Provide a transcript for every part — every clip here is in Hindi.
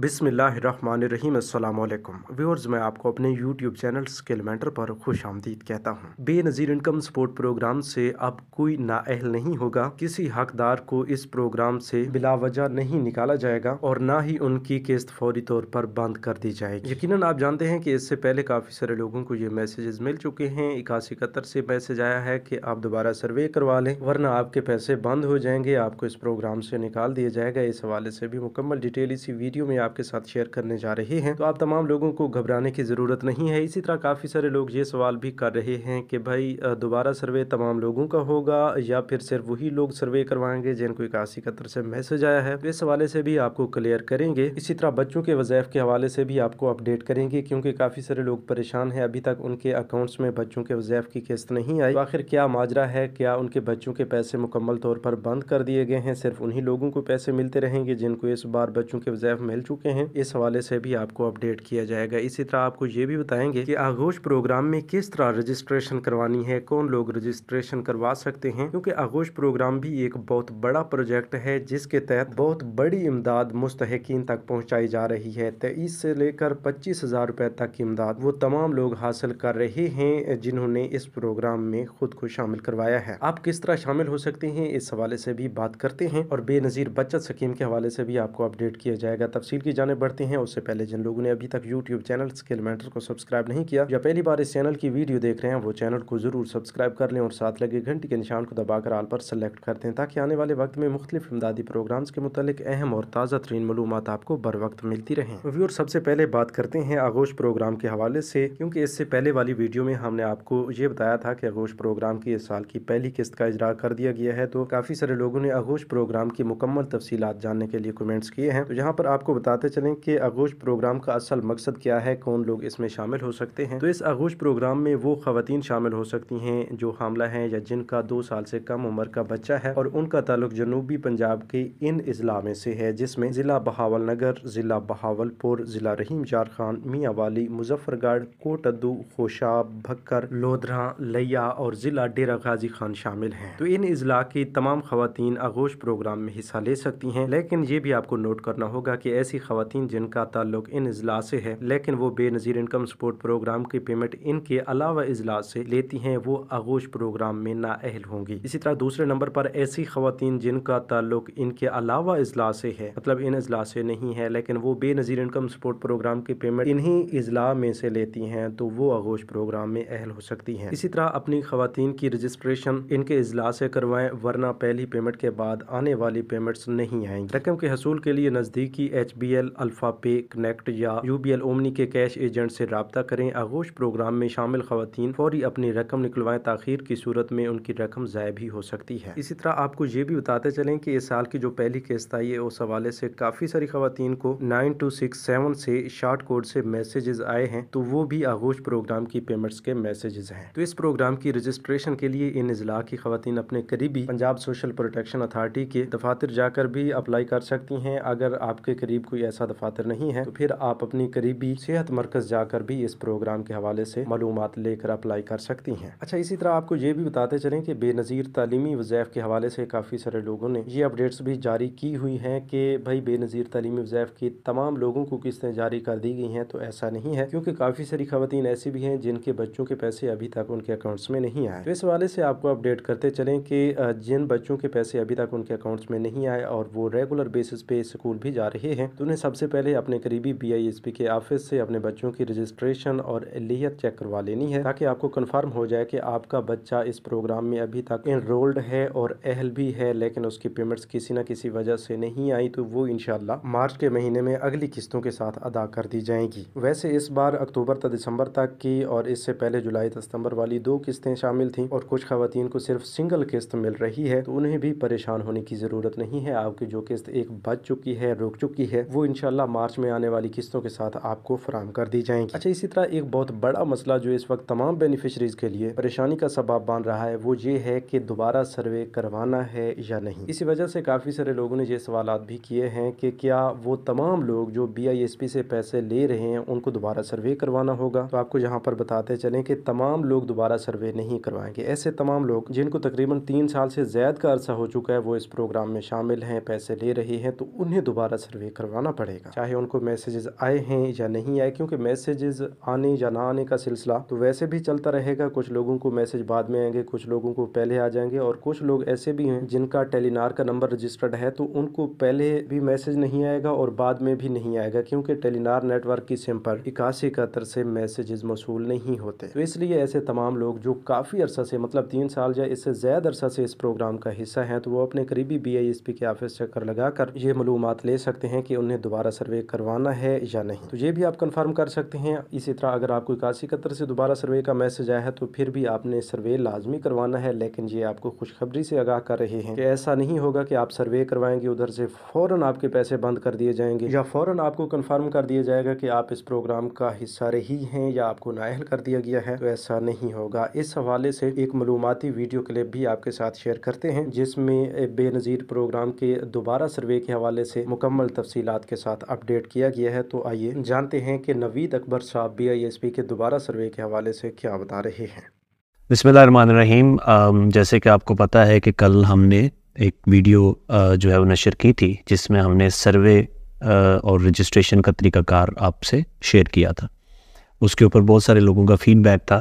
बिसमीम अल्लाम व्यूअर्स मैं आपको अपने यूट्यूब चैनल स्किल मेंटर पर खुश आमदीद कहता हूँ बेनज़ीर इनकम सपोर्ट प्रोग्राम से अब कोई नाअहल नहीं होगा किसी हकदार को इस प्रोग्राम से बिलावजह नहीं निकाला जाएगा और ना ही उनकी किस्त फौरी तौर पर बंद कर दी जाएगी यकीन आप जानते हैं कि इससे पहले काफ़ी सारे लोगों को ये मैसेजेस मिल चुके हैं इक्यासी इकहत्तर से मैसेज आया है कि आप दोबारा सर्वे करवा लें वरना आपके पैसे बंद हो जाएंगे आपको इस प्रोग्राम से निकाल दिया जाएगा इस हवाले से भी मुकम्मल डिटेल इसी वीडियो में आपके साथ शेयर करने जा रहे हैं तो आप तमाम लोगों को घबराने की ज़रूरत नहीं है इसी तरह काफ़ी सारे लोग ये सवाल भी कर रहे हैं कि भाई दोबारा सर्वे तमाम लोगों का होगा या फिर सिर्फ वही लोग सर्वे करवाएंगे जिनको इक्यासी कतर से मैसेज आया है तो इस हवाले से भी आपको क्लियर करेंगे इसी तरह बच्चों के वज़ैफ़ के हवाले से भी आपको अपडेट करेंगे क्योंकि काफ़ी सारे लोग परेशान है अभी तक उनके अकाउंट्स में बच्चों के वज़ैफ़ की किस्त नहीं आई तो आखिर क्या माजरा है क्या उनके बच्चों के पैसे मुकम्मल तौर पर बंद कर दिए गए हैं सिर्फ उन्हीं लोगों को पैसे मिलते रहेंगे जिनको इस बार बच्चों के वज़ैफ़ मिल चुके हैं इस हवाले से भी आपको अपडेट किया जाएगा इसी तरह आपको ये भी बताएंगे कि आगोश प्रोग्राम में किस तरह रजिस्ट्रेशन करवानी है कौन लोग रजिस्ट्रेशन करवा सकते हैं क्योंकि आगोश प्रोग्राम भी एक बहुत बड़ा प्रोजेक्ट है जिसके तहत बहुत बड़ी इमदाद मुस्तकिन तक पहुँचाई जा रही है तेईस से लेकर पच्चीस हज़ार रुपये तक की इमदाद वो तमाम लोग हासिल कर रहे हैं जिन्होंने इस प्रोग्राम में खुद को शामिल करवाया है आप किस तरह शामिल हो सकते हैं इस हवाले से भी बात करते हैं और बेनज़ीर बचत स्कीम के हवाले से भी आपको अपडेट किया जाएगा तफसी तफसील की जाने बढ़ते हैं उससे पहले जिन लोगों ने अभी तक यूट्यूब चैनल स्किल मैटर को सब्सक्राइब नहीं किया या पहली बार इस चैनल की वीडियो देख रहे हैं वो चैनल को जरूर सब्सक्राइब कर लें और साथ लगे घंटे के निशान को दबाकर आल पर सेलेक्ट कर दें ताकि आने वाले वक्त में मुख्तलिफ इमदादी प्रोग्राम के मुतालिक अहम और ताज़ा तरीन मालूम आपको बर वक्त मिलती रहे व्यूर सबसे पहले बात करते हैं आगोश प्रोग्राम के हवाले से क्योंकि इससे पहले वाली वीडियो में हमने आपको ये बताया था कि आगोश प्रोग्राम की इस साल की पहली किस्त का इजरा कर दिया गया है तो काफ़ी सारे लोगों ने आगोश प्रोग्राम की मुकम्मल तफसीत जानने के लिए कमेंट्स किए हैं तो यहाँ पर आपको बता बताते चलें कि आगोश प्रोग्राम का असल मकसद क्या है कौन लोग इसमें शामिल हो सकते हैं तो इस आगोश प्रोग्राम में वो खातन शामिल हो सकती हैं जो हामला हैं या जिनका दो साल से कम उम्र का बच्चा है और उनका ताल्लुक जनूबी पंजाब के इन अजला में से है जिसमें ज़िला बहावल नगर ज़िला बहावलपुर ज़िला रहीम जार खान मियाँ वाली मुजफ्फरगढ़ कोटद्दू खोशाब भक्कर लोधरा लिया और ज़िला डेरा गाजी खान शामिल हैं तो इन अजला की तमाम खातन आगोश प्रोग्राम में हिस्सा ले सकती हैं लेकिन ये भी आपको नोट करना होगा कि ऐसी ऐसी खातन जिनका ताल्लुक इन अजला से है लेकिन वो बेनज़ीर इनकम सपोर्ट प्रोग्राम की पेमेंट इनके अलावा अजला से लेती हैं वो आगोश प्रोग्राम में नाअहल होंगी इसी तरह दूसरे नंबर पर ऐसी खातन जिनका ताल्लुक इनके अलावा अजला से है मतलब इन अजला से नहीं है लेकिन वो बेनज़ीर इनकम सपोर्ट प्रोग्राम की पेमेंट इन्हीं अजला में से लेती हैं तो वो आगोश प्रोग्राम में अहल हो सकती हैं इसी तरह अपनी खातन की रजिस्ट्रेशन इनके अजला से करवाएं वरना पहली पेमेंट के बाद आने वाली पेमेंट्स नहीं आएंगी रकम के हसूल के लिए नज़दीकी H B B L Alfa pay connect या यू बी एल ओमनी के कैश एजेंट से रबता करें आगोश प्रोग्राम में शामिल खातन फौरी अपनी रकम निकलवाएं तखिर की सूरत में उनकी रकम ज़ाय भी हो सकती है इसी तरह आपको ये भी बताते चलें कि इस साल की जो पहली किस्त आई है उस हवाले से काफ़ी सारी खातन को नाइन टू सिक्स सेवन से शार्ट कोड से मैसेजेज आए हैं तो वो भी आगोश प्रोग्राम की पेमेंट्स के मैसेजेज हैं तो इस प्रोग्राम की रजिस्ट्रेशन के लिए इन अजला की खातन अपने करीबी पंजाब सोशल प्रोटेक्शन अथार्टी के दफातर जाकर भी अप्लाई कर सकती हैं अगर आपके करीब कोई कोई ऐसा दफातर नहीं है तो फिर आप अपनी करीबी सेहत मरकज जाकर भी इस प्रोग्राम के हवाले से मालूम लेकर अप्लाई कर सकती हैं अच्छा इसी तरह आपको ये भी बताते चलें कि बेनज़ीर तालीमी वज़ैफ़ के हवाले से काफ़ी सारे लोगों ने ये अपडेट्स भी जारी की हुई हैं कि भाई बेनज़ीर तालीमी वज़ैफ़ की तमाम लोगों को किस्तें जारी कर दी गई हैं तो ऐसा नहीं है क्योंकि काफ़ी सारी खातन ऐसी भी हैं जिनके बच्चों के पैसे अभी तक उनके अकाउंट्स में नहीं आए तो इस हवाले से आपको अपडेट करते चलें कि जिन बच्चों के पैसे अभी तक उनके अकाउंट्स में नहीं आए और वो रेगुलर बेसिस पे स्कूल भी जा रहे हैं तो ने सबसे पहले अपने करीबी बी के ऑफिस से अपने बच्चों की रजिस्ट्रेशन और एलियत चेक करवा लेनी है ताकि आपको कन्फर्म हो जाए कि आपका बच्चा इस प्रोग्राम में अभी तक इनरोल्ड है और अहल भी है लेकिन उसकी पेमेंट्स किसी न किसी वजह से नहीं आई तो वो इनशाला मार्च के महीने में अगली किस्तों के साथ अदा कर दी जाएगी वैसे इस बार अक्टूबर तक दिसंबर तक की और इससे पहले जुलाई तक सितंबर वाली दो किस्तें शामिल थीं और कुछ खातन को सिर्फ सिंगल किस्त मिल रही है तो उन्हें भी परेशान होने की ज़रूरत नहीं है आपकी जो किस्त एक बच चुकी है रुक चुकी है वो वो इनशाला मार्च में आने वाली किस्तों के साथ आपको फराम कर दी जाएंगी अच्छा इसी तरह एक बहुत बड़ा मसला जो इस वक्त तमाम बेनिफिशरीज़ के लिए परेशानी का सबाब बन रहा है वो ये है कि दोबारा सर्वे करवाना है या नहीं इसी वजह से काफ़ी सारे लोगों ने ये सवाल भी किए हैं कि क्या वो तमाम लोग जो बी आई एस पी से पैसे ले रहे हैं उनको दोबारा सर्वे करवाना होगा तो आपको यहाँ पर बताते चले कि तमाम लोग दोबारा सर्वे नहीं करवाएंगे ऐसे तमाम लोग जिनको तकरीबन तीन साल से ज़्यादा का अरसा हो चुका है वो इस प्रोग्राम में शामिल हैं पैसे ले रहे हैं तो उन्हें दोबारा सर्वे करवा करवाना पड़ेगा चाहे उनको मैसेजेस आए हैं या नहीं आए क्योंकि मैसेजेस आने या ना आने का सिलसिला तो वैसे भी चलता रहेगा कुछ लोगों को मैसेज बाद में आएंगे कुछ लोगों को पहले आ जाएंगे और कुछ लोग ऐसे भी हैं जिनका टेलीनार का नंबर रजिस्टर्ड है तो उनको पहले भी मैसेज नहीं आएगा और बाद में भी नहीं आएगा क्योंकि टेलीनार नेटवर्क की सिम पर इक्यासी इकहत्तर से मैसेजेस मौसू नहीं होते तो इसलिए ऐसे तमाम लोग जो काफ़ी अरसा से मतलब तीन साल या इससे ज़्यादा अरसा से इस प्रोग्राम का हिस्सा हैं तो वो अपने करीबी बी के ऑफिस चक्कर लगाकर ये मलूमत ले सकते हैं कि उन उन्हें दोबारा सर्वे करवाना है या नहीं तो ये भी आप कन्फर्म कर सकते हैं इसी तरह अगर आपको इक्यासी इकहत्तर से दोबारा सर्वे का मैसेज आया है तो फिर भी आपने सर्वे लाजमी करवाना है लेकिन ये आपको खुशखबरी से आगाह कर रहे हैं कि ऐसा नहीं होगा कि आप सर्वे करवाएंगे उधर से फ़ौरन आपके पैसे बंद कर दिए जाएंगे या फ़ौरन आपको कन्फर्म कर दिया जाएगा कि आप इस प्रोग्राम का हिस्सा रही हैं या आपको नायल कर दिया गया है तो ऐसा नहीं होगा इस हवाले से एक मलूमती वीडियो क्लिप भी आपके साथ शेयर करते हैं जिसमें बेनज़ीर प्रोग्राम के दोबारा सर्वे के हवाले से मुकम्मल तफसी तफसीत के साथ अपडेट किया गया है तो आइए जानते हैं कि नवीद अकबर साहब बी के दोबारा सर्वे के हवाले से क्या बता रहे हैं बसमीम जैसे कि आपको पता है कि कल हमने एक वीडियो जो है वो नशर की थी जिसमें हमने सर्वे और रजिस्ट्रेशन का तरीकाकार आपसे शेयर किया था उसके ऊपर बहुत सारे लोगों का फीडबैक था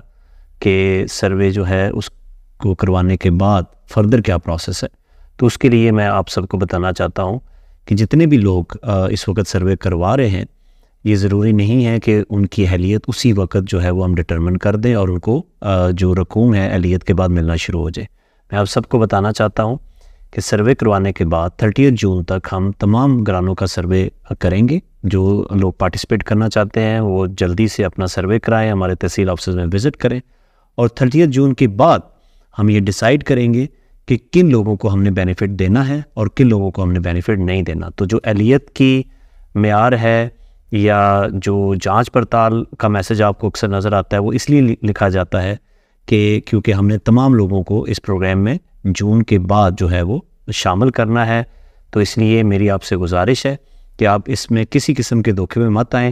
कि सर्वे जो है उसको करवाने के बाद फर्दर क्या प्रोसेस है तो उसके लिए मैं आप सबको बताना चाहता हूँ कि जितने भी लोग इस वक्त सर्वे करवा रहे हैं ये ज़रूरी नहीं है कि उनकी अहलीत उसी वक्त जो है वो हम डिटरमिन कर दें और उनको जो रकूम है अहलीत के बाद मिलना शुरू हो जाए मैं आप सबको बताना चाहता हूँ कि सर्वे करवाने के बाद थर्टी जून तक हम तमाम घरानों का सर्वे करेंगे जो लोग पार्टिसिपेट करना चाहते हैं वो जल्दी से अपना सर्वे कराएं हमारे तहसील ऑफिस में विज़िट करें और थर्टी जून के बाद हम ये डिसाइड करेंगे कि किन लोगों को हमने बेनिफिट देना है और किन लोगों को हमने बेनिफिट नहीं देना तो जो एलियत की मैार है या जो जांच पड़ताल का मैसेज आपको अक्सर नज़र आता है वो इसलिए लिखा जाता है कि क्योंकि हमने तमाम लोगों को इस प्रोग्राम में जून के बाद जो है वो शामिल करना है तो इसलिए मेरी आपसे गुजारिश है कि आप इसमें किसी किस्म के धोखे में मत आएँ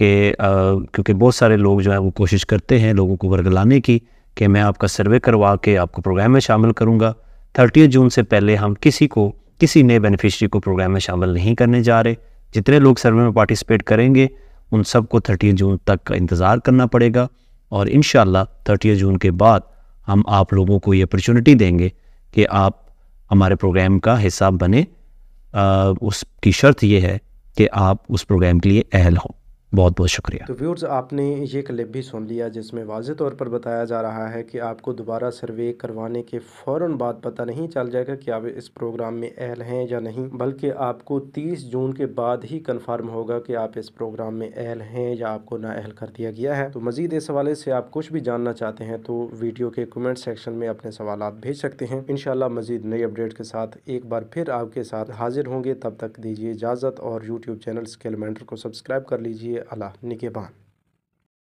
कि क्योंकि बहुत सारे लोग जो है वो कोशिश करते हैं लोगों को वर्गलाने की कि मैं आपका सर्वे करवा के आपको प्रोग्राम में शामिल करूँगा थर्टी जून से पहले हम किसी को किसी नए बेनिफिशरी को प्रोग्राम में शामिल नहीं करने जा रहे जितने लोग सर्वे में पार्टिसिपेट करेंगे उन सबको थर्टी जून तक का इंतज़ार करना पड़ेगा और इन थर्टी जून के बाद हम आप लोगों को ये अपॉर्चुनिटी देंगे कि आप हमारे प्रोग्राम का हिस्सा बने उसकी शर्त यह है कि आप उस प्रोग्राम के लिए अहल हों बहुत बहुत शुक्रिया तो व्यूर्स आपने ये क्लिप भी सुन लिया जिसमें वाज तौर पर बताया जा रहा है कि आपको दोबारा सर्वे करवाने के फ़ौर बाद पता नहीं चल जाएगा कि आप इस प्रोग्राम में अहल हैं या नहीं बल्कि आपको तीस जून के बाद ही कन्फर्म होगा कि आप इस प्रोग्राम में अहल हैं या आपको अहल कर दिया गया है तो मज़ीद इस हवाले से आप कुछ भी जानना चाहते हैं तो वीडियो के कमेंट सेक्शन में अपने सवाल भेज सकते हैं इन मज़ीद नई अपडेट के साथ एक बार फिर आपके साथ हाजिर होंगे तब तक दीजिए इजाज़त और यूट्यूब चैनल स्केलमेंटर को सब्सक्राइब कर लीजिए अला निगेबान